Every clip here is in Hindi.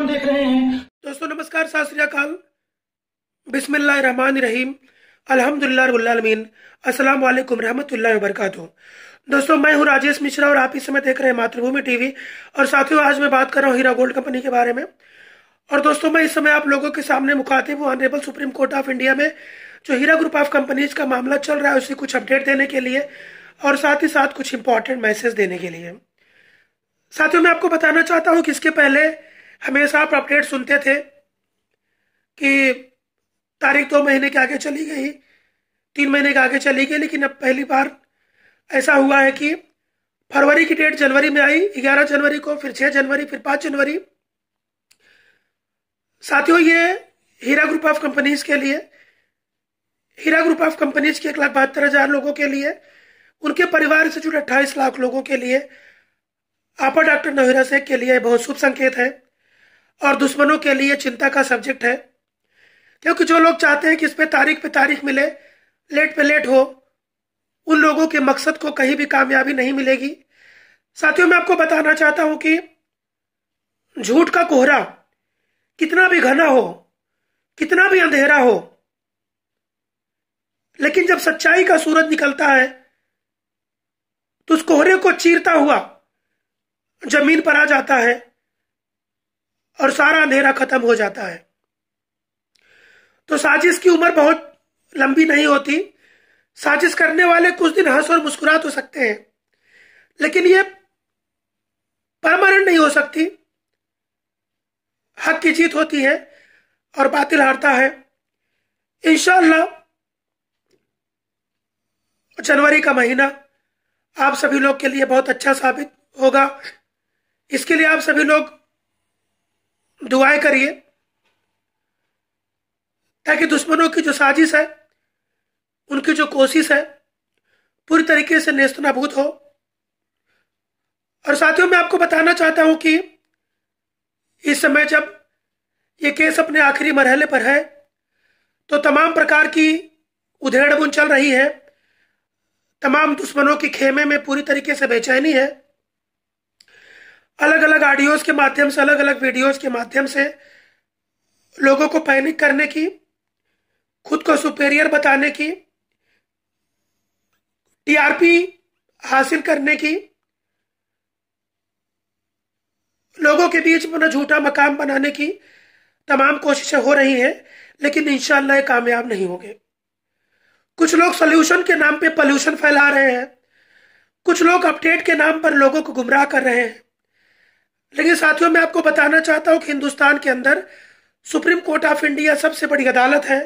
प्रोग्राम देख रहे हैं दोस्तों नमस्कार सत श्रीकाल बिसमान रहीम अलहमदिल्लामीन अस्सलाम वालेकुम रहमतुल्लाहि वबरकत दोस्तों मैं हूं राजेश मिश्रा और आप इस समय देख रहे हैं मातृभूमि टीवी और साथियों आज मैं बात कर रहा हूं हीरा गोल्ड कंपनी के बारे में और दोस्तों मैं इस समय आप लोगों के सामने मुखातिब हूं honourable Supreme Court of India में जो हीरा ग्रुप ऑफ कंपनीज का मामला चल रहा है उसे कुछ अपडेट देने के लिए और साथ ही साथ कुछ इंपॉर्टेंट मैसेज देने के लिए साथियों मैं आपको बताना चाहता हूँ कि इसके पहले हमेशा आप अपडेट सुनते थे कि तारीख दो महीने के आगे चली गई तीन महीने के आगे चली गई लेकिन अब पहली बार ऐसा हुआ है कि फरवरी की डेट जनवरी में आई ग्यारह जनवरी को फिर छह जनवरी फिर पांच जनवरी साथियों ये हीरा ग्रुप ऑफ कंपनीज के लिए हीरा ग्रुप ऑफ कंपनीज के एक लाख बहत्तर हजार लोगों के लिए उनके परिवार से जुड़े अट्ठाईस लाख लोगों के लिए आपा डॉक्टर नोहरा शेख के लिए बहुत शुभ संकेत है और दुश्मनों के लिए चिंता का सब्जेक्ट है क्योंकि जो लोग चाहते हैं कि इस पे तारीख पे तारीख मिले लेट पे लेट हो उन लोगों के मकसद को कहीं भी कामयाबी नहीं मिलेगी साथियों मैं आपको बताना चाहता हूं कि झूठ का कोहरा कितना भी घना हो कितना भी अंधेरा हो लेकिन जब सच्चाई का सूरज निकलता है तो उस कोहरे को चीरता हुआ जमीन पर आ जाता है और सारा अंधेरा खत्म हो जाता है तो साजिश की उम्र बहुत लंबी नहीं होती साजिश करने वाले कुछ दिन हंस और मुस्कुरा तो सकते हैं लेकिन ये परमानेंट नहीं हो सकती हक की जीत होती है और बातिल हारता है इंशाला जनवरी का महीना आप सभी लोग के लिए बहुत अच्छा साबित होगा इसके लिए आप सभी लोग दुआएं करिए ताकि दुश्मनों की जो साजिश है उनकी जो कोशिश है पूरी तरीके से नेस्त नाबूद हो और साथियों मैं आपको बताना चाहता हूं कि इस समय जब ये केस अपने आखिरी मरहले पर है तो तमाम प्रकार की उधेड़बुन चल रही है तमाम दुश्मनों के खेमे में पूरी तरीके से बेचैनी है अलग अलग ऑडियोज के माध्यम से अलग अलग वीडियोज के माध्यम से लोगों को पैनिक करने की खुद को सुपेरियर बताने की टीआरपी हासिल करने की लोगों के बीच अपना झूठा मकाम बनाने की तमाम कोशिशें हो रही हैं लेकिन इंशाला ये कामयाब नहीं होंगे कुछ लोग सोल्यूशन के नाम पे पोल्यूशन फैला रहे हैं कुछ लोग अपडेट के नाम पर लोगों को गुमराह कर रहे हैं लेकिन साथियों मैं आपको बताना चाहता हूं कि हिंदुस्तान के अंदर सुप्रीम कोर्ट ऑफ इंडिया सबसे बड़ी अदालत है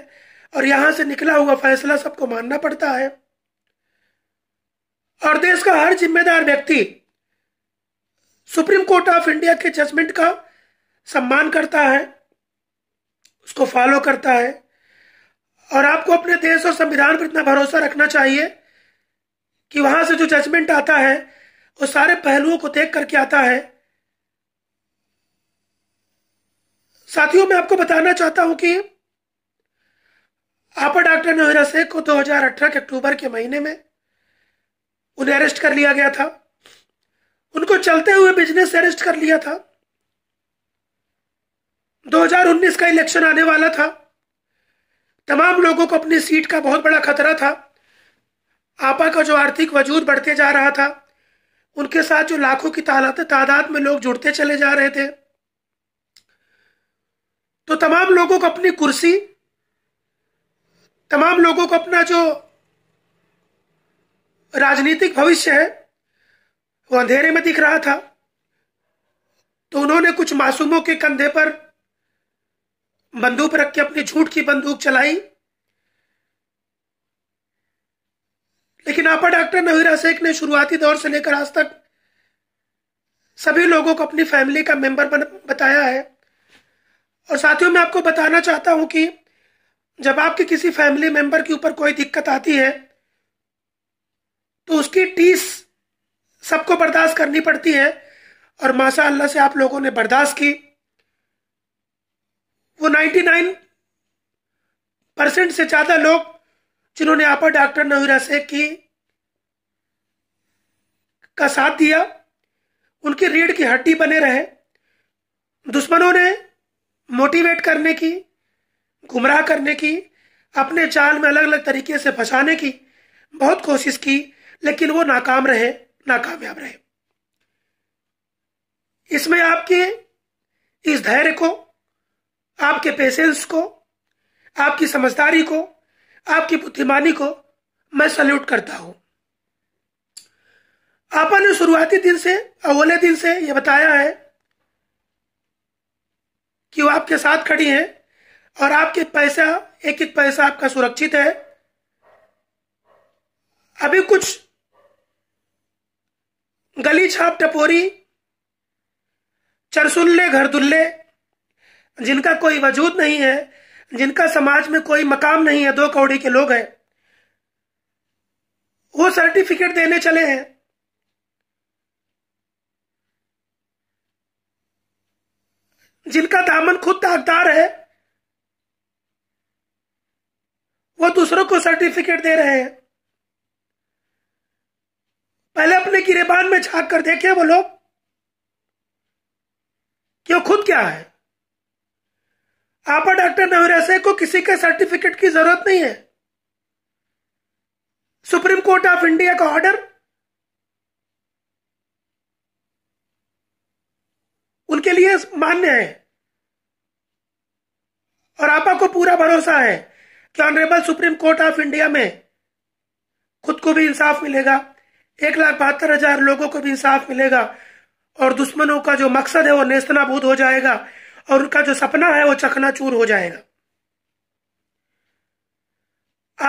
और यहां से निकला हुआ फैसला सबको मानना पड़ता है और देश का हर जिम्मेदार व्यक्ति सुप्रीम कोर्ट ऑफ इंडिया के जजमेंट का सम्मान करता है उसको फॉलो करता है और आपको अपने देश और संविधान पर इतना भरोसा रखना चाहिए कि वहां से जो जजमेंट आता है वो सारे पहलुओं को देख करके आता है साथियों मैं आपको बताना चाहता हूं कि आपा डॉक्टर नोहरा शेख को 2018 के अक्टूबर के महीने में उन्हें अरेस्ट कर लिया गया था उनको चलते हुए बिजनेस अरेस्ट कर लिया था 2019 का इलेक्शन आने वाला था तमाम लोगों को अपनी सीट का बहुत बड़ा खतरा था आपा का जो आर्थिक वजूद बढ़ते जा रहा था उनके साथ जो लाखों की तादाद में लोग जुड़ते चले जा रहे थे तो तमाम लोगों को अपनी कुर्सी तमाम लोगों को अपना जो राजनीतिक भविष्य है वो अंधेरे में दिख रहा था तो उन्होंने कुछ मासूमों के कंधे पर बंदूक रख के अपनी झूठ की बंदूक चलाई लेकिन आपा डॉक्टर नवीरा शेख ने शुरुआती दौर से लेकर आज तक सभी लोगों को अपनी फैमिली का मेंबर बन, बताया है और साथियों मैं आपको बताना चाहता हूं कि जब आपके किसी फैमिली मेंबर के ऊपर कोई दिक्कत आती है तो उसकी टीस सबको बर्दाश्त करनी पड़ती है और माशा अल्लाह से आप लोगों ने बर्दाश्त की वो 99 परसेंट से ज़्यादा लोग जिन्होंने आपा डॉक्टर नवीरा से की का साथ दिया उनकी रीढ़ की हड्डी बने रहे दुश्मनों ने मोटिवेट करने की गुमराह करने की अपने चाल में अलग अलग तरीके से फंसाने की बहुत कोशिश की लेकिन वो नाकाम रहे नाकामयाब रहे इसमें आपके इस धैर्य को आपके पेशेंस को आपकी समझदारी को आपकी बुद्धिमानी को मैं सल्यूट करता हूं आपने शुरुआती दिन से अवले दिन से यह बताया है कि वो आपके साथ खड़ी है और आपके पैसा एक एक पैसा आपका सुरक्षित है अभी कुछ गली छाप टपोरी चरसुल्ले घर दुल्ले जिनका कोई वजूद नहीं है जिनका समाज में कोई मकाम नहीं है दो कौड़ी के लोग हैं वो सर्टिफिकेट देने चले हैं जिनका दामन खुद दागदार है वो दूसरों को सर्टिफिकेट दे रहे हैं पहले अपने गिरेबान में झांक कर देखे वो लोग कि वो खुद क्या है आपा डॉक्टर नवरसे को किसी के सर्टिफिकेट की जरूरत नहीं है सुप्रीम कोर्ट ऑफ इंडिया का ऑर्डर लिए मान्य है और आपा को पूरा भरोसा है कि honourable Supreme Court of India में खुद को भी इंसाफ मिलेगा एक लाख बहत्तर हजार लोगों को भी इंसाफ मिलेगा और दुश्मनों का जो मकसद है वो नेस्तनाबूद हो जाएगा और उनका जो सपना है वो चकनाचूर हो जाएगा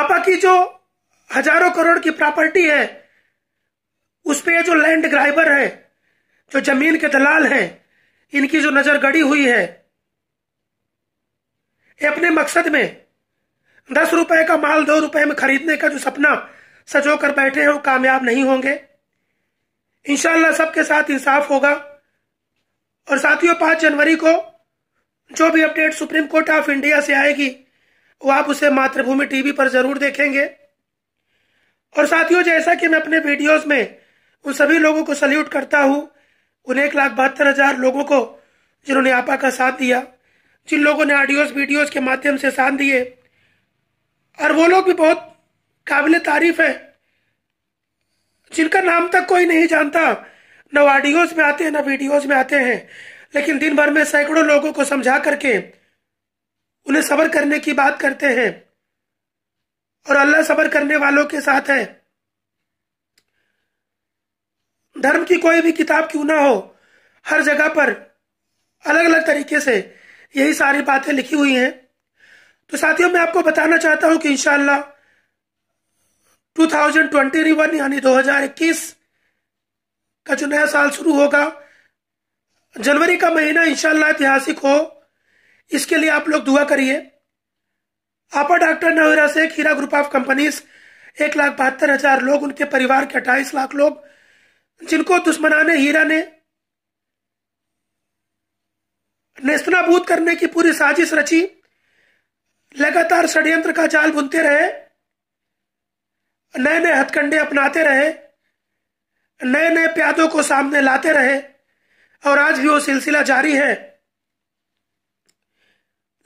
आपा की जो हजारों करोड़ की प्रॉपर्टी है उस पर जो लैंड ग्राइबर है जो जमीन के दलाल हैं इनकी जो नजर गड़ी हुई है अपने मकसद में दस रुपए का माल दो रुपए में खरीदने का जो सपना सजो कर बैठे हैं वो कामयाब नहीं होंगे इंशाला सबके साथ इंसाफ होगा और साथियों पांच जनवरी को जो भी update Supreme Court of India से आएगी वो आप उसे मातृभूमि टीवी पर जरूर देखेंगे और साथियों जैसा कि मैं अपने वीडियोस में उन सभी लोगों को सल्यूट करता हूं उन एक लाख बहत्तर हजार लोगों को जिन्होंने आपा का साथ दिया जिन लोगों ने ऑडियोज वीडियोज के माध्यम से साथ दिए और वो लोग भी बहुत काबिल तारीफ है जिनका नाम तक कोई नहीं जानता न ऑडियोज में आते हैं न वीडियोज में आते हैं लेकिन दिन भर में सैकड़ों लोगों को समझा करके उन्हें सबर करने की बात करते हैं और अल्लाह सबर करने वालों के साथ है धर्म की कोई भी किताब क्यों ना हो हर जगह पर अलग अलग तरीके से यही सारी बातें लिखी हुई हैं तो साथियों मैं आपको बताना चाहता हूं कि ट्वेंटी 2021 यानी 2021 का जो नया साल शुरू होगा जनवरी का महीना इंशाला ऐतिहासिक हो इसके लिए आप लोग दुआ करिए आपा डॉक्टर नवेरा से खीरा ग्रुप ऑफ कंपनीज एक लाख बहत्तर हजार लोग उनके परिवार के अट्ठाईस लाख लोग जिनको दुश्मनाने हीरा ने नेस्तनाबूत करने की पूरी साजिश रची लगातार षड्यंत्र का जाल बुनते रहे नए नए हथकंडे अपनाते रहे नए नए प्यादों को सामने लाते रहे और आज भी वो सिलसिला जारी है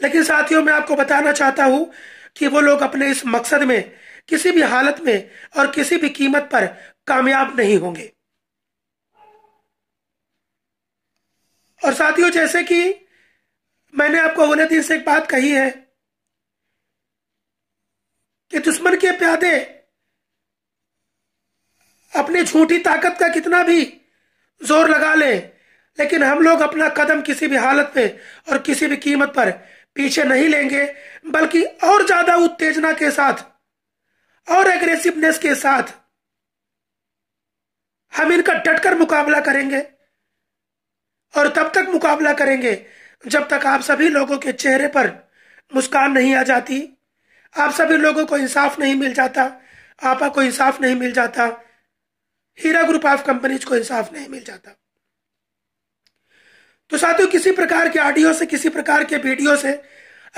लेकिन साथियों मैं आपको बताना चाहता हूं कि वो लोग अपने इस मकसद में किसी भी हालत में और किसी भी कीमत पर कामयाब नहीं होंगे और साथियों जैसे कि मैंने आपको अगले दिन से एक बात कही है कि दुश्मन के प्यादे अपनी झूठी ताकत का कितना भी जोर लगा ले लेकिन हम लोग अपना कदम किसी भी हालत में और किसी भी कीमत पर पीछे नहीं लेंगे बल्कि और ज्यादा उत्तेजना के साथ और एग्रेसिवनेस के साथ हम इनका डटकर मुकाबला करेंगे और तब तक मुकाबला करेंगे जब तक आप सभी लोगों के चेहरे पर मुस्कान नहीं आ जाती आप सभी लोगों को इंसाफ नहीं मिल जाता आपा को इंसाफ नहीं मिल जाता हीरा ग्रुप ऑफ कंपनीज को इंसाफ नहीं मिल जाता तो साथियों किसी प्रकार के ऑडियो से किसी प्रकार के वीडियो से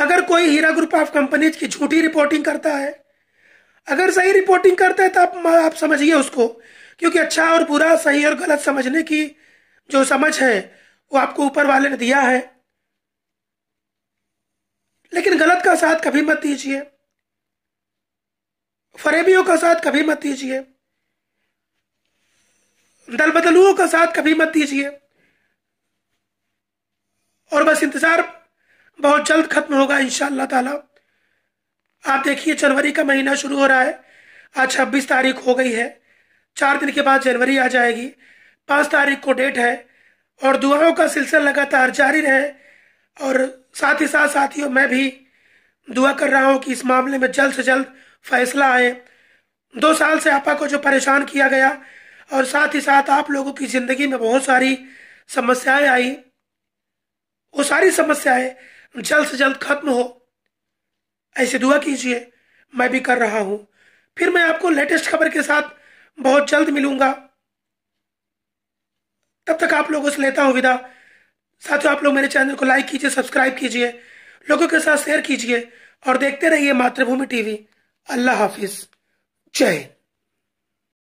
अगर कोई हीरा ग्रुप ऑफ कंपनीज की झूठी रिपोर्टिंग करता है अगर सही रिपोर्टिंग करता है तो आप आप समझिए उसको क्योंकि अच्छा और बुरा सही और गलत समझने की जो समझ है वो आपको ऊपर वाले ने दिया है लेकिन गलत का साथ कभी मत दीजिए फरेबियों का साथ कभी मत दीजिए दल बदलुओं का साथ कभी मत दीजिए और बस इंतजार बहुत जल्द खत्म होगा इंशाला ताला आप देखिए जनवरी का महीना शुरू हो रहा है आज छब्बीस तारीख हो गई है चार दिन के बाद जनवरी आ जाएगी पांच तारीख को डेट है और दुआओं का सिलसिला लगातार जारी रहे और साथ ही साथ साथियों मैं भी दुआ कर रहा हूँ कि इस मामले में जल्द से जल्द फैसला आए दो साल से आपा को जो परेशान किया गया और साथ ही साथ आप लोगों की ज़िंदगी में बहुत सारी समस्याएं आई वो सारी समस्याएं जल्द से जल्द खत्म हो ऐसे दुआ कीजिए मैं भी कर रहा हूँ फिर मैं आपको लेटेस्ट खबर के साथ बहुत जल्द मिलूंगा तब तक आप लोगों से लेता हूँ विदा साथियों आप लोग मेरे चैनल को लाइक कीजिए सब्सक्राइब कीजिए लोगों के साथ शेयर कीजिए और देखते रहिए मातृभूमि टीवी अल्लाह हाफिज जय